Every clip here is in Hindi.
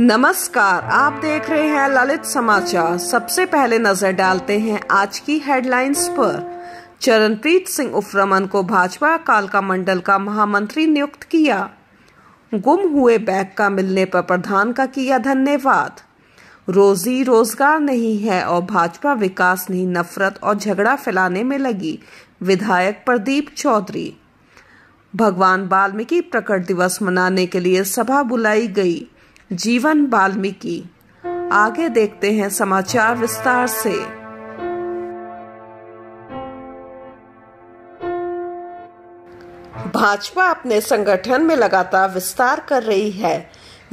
नमस्कार आप देख रहे हैं ललित समाचार सबसे पहले नजर डालते हैं आज की हेडलाइंस पर चरणप्रीत सिंह उफरमन को भाजपा कालका मंडल का महामंत्री नियुक्त किया गुम हुए बैग का मिलने पर प्रधान का किया धन्यवाद रोजी रोजगार नहीं है और भाजपा विकास नहीं नफरत और झगड़ा फैलाने में लगी विधायक प्रदीप चौधरी भगवान वाल्मीकि प्रकट दिवस मनाने के लिए सभा बुलाई गई जीवन बाल्मीकि आगे देखते हैं समाचार विस्तार से भाजपा अपने संगठन में लगातार विस्तार कर रही है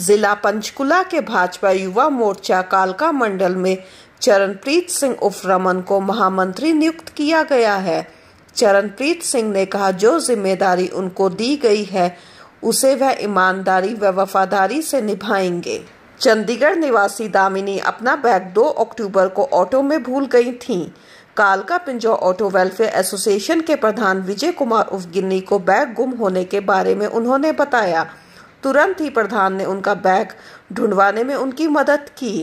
जिला पंचकुला के भाजपा युवा मोर्चा कालका मंडल में चरणप्रीत सिंह उफ रमन को महामंत्री नियुक्त किया गया है चरणप्रीत सिंह ने कहा जो जिम्मेदारी उनको दी गई है उसे वह ईमानदारी व वफादारी से निभाएंगे चंडीगढ़ निवासी दामिनी अपना बैग 2 अक्टूबर को ऑटो में भूल गई थी कालका पिंजो ऑटो वेलफेयर एसोसिएशन के प्रधान विजय कुमार उफगिन्नी को बैग गुम होने के बारे में उन्होंने बताया तुरंत ही प्रधान ने उनका बैग ढूंढवाने में उनकी मदद की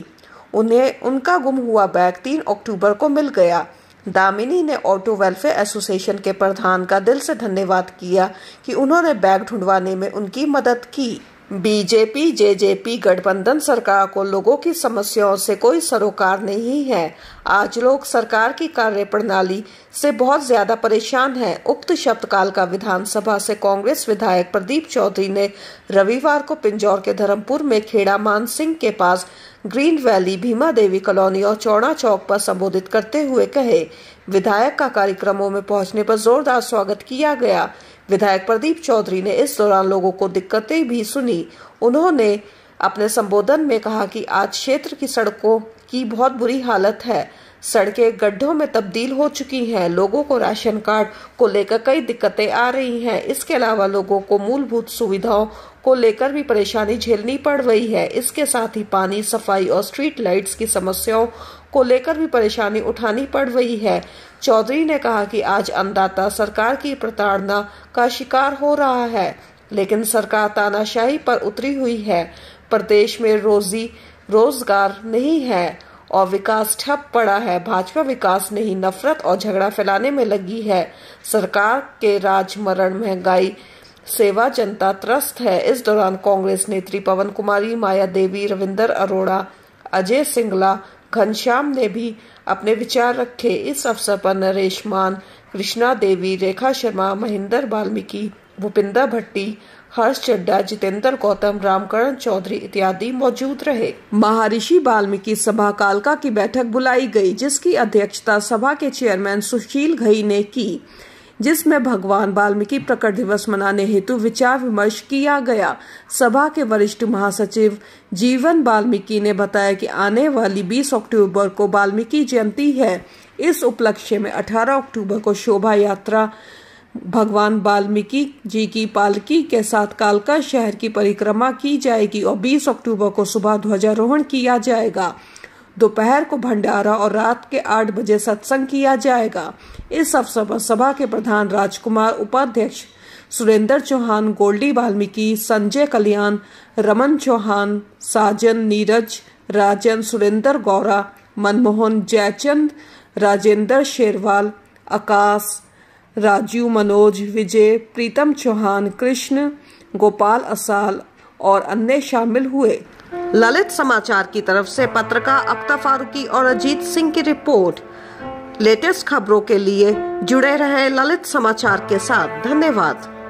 उन्हें उनका गुम हुआ बैग 3 अक्टूबर को मिल गया दामिनी ने ऑटो वेलफेयर एसोसिएशन के प्रधान का दिल से धन्यवाद किया कि उन्होंने बैग ढूंढवाने में उनकी मदद की बीजेपी जेजेपी गठबंधन सरकार को लोगों की समस्याओं से कोई सरोकार नहीं है आज लोग सरकार की कार्य प्रणाली से बहुत ज्यादा परेशान हैं उक्त शब्दकाल का विधानसभा से कांग्रेस विधायक प्रदीप चौधरी ने रविवार को पिंजौर के धर्मपुर में खेड़ा मान सिंह के पास green valley Bhima Devi colony और चौड़ा चौक पर संबोधित करते हुए कहे विधायक का कार्यक्रमों में पहुंचने पर जोरदार स्वागत किया गया विधायक प्रदीप चौधरी ने इस दौरान लोगों को दिक्कतें भी सुनी उन्होंने अपने संबोधन में कहा कि आज क्षेत्र की सड़कों की बहुत बुरी हालत है सड़कें गड्ढों में तब्दील हो चुकी हैं लोगों को राशन कार्ड को लेकर कई दिक्कतें आ रही हैं इसके अलावा लोगों को मूलभूत सुविधाओं को लेकर भी परेशानी झेलनी पड़ रही है इसके साथ ही पानी सफाई और स्ट्रीट लाइट्स की समस्याओं को लेकर भी परेशानी उठानी पड़ रही है चौधरी ने कहा कि आज अन्नदाता सरकार की प्रताड़ना का शिकार हो रहा है लेकिन सरकार तानाशाही पर उतरी हुई है प्रदेश में रोजी रोजगार नहीं है और विकास ठप पड़ा है भाजपा विकास नहीं नफरत और झगड़ा फैलाने में लगी है सरकार के राज मरण महंगाई सेवा जनता त्रस्त है इस दौरान कांग्रेस नेत्री पवन कुमारी माया देवी रविंदर अरोड़ा अजय सिंगला घनश्याम ने भी अपने विचार रखे इस अवसर पर नरेश मान कृष्णा देवी रेखा शर्मा महेंद्र वाल्मीकि भूपिंदर भट्टी हर्ष चड्डा जितेंद्र गौतम रामकरण चौधरी इत्यादि मौजूद रहे महर्षि वाल्मीकि सभा कालका की बैठक बुलाई गई जिसकी अध्यक्षता सभा के चेयरमैन सुशील घई ने की जिसमें भगवान वाल्मीकि प्रकट दिवस मनाने हेतु विचार विमर्श किया गया सभा के वरिष्ठ महासचिव जीवन वाल्मीकि ने बताया कि आने वाली 20 अक्टूबर को वाल्मीकि जयंती है इस उपलक्ष्य में 18 अक्टूबर को शोभा यात्रा भगवान वाल्मीकि जी की पालकी के साथ कालका शहर की परिक्रमा की जाएगी और 20 अक्टूबर को सुबह ध्वजारोहण किया जाएगा दोपहर को भंडारा और रात के आठ बजे सत्संग किया जाएगा इस अवसर पर सभा के प्रधान राजकुमार उपाध्यक्ष सुरेंद्र चौहान गोल्डी वाल्मीकि संजय कल्याण रमन चौहान साजन नीरज राजन सुरेंद्र गौरा मनमोहन जयचंद राजेंद्र शेरवाल आकाश राजीव मनोज विजय प्रीतम चौहान कृष्ण गोपाल असाल और अन्य शामिल हुए ललित समाचार की तरफ से पत्रकार अख्ता फारूकी और अजीत सिंह की रिपोर्ट लेटेस्ट खबरों के लिए जुड़े रहें ललित समाचार के साथ धन्यवाद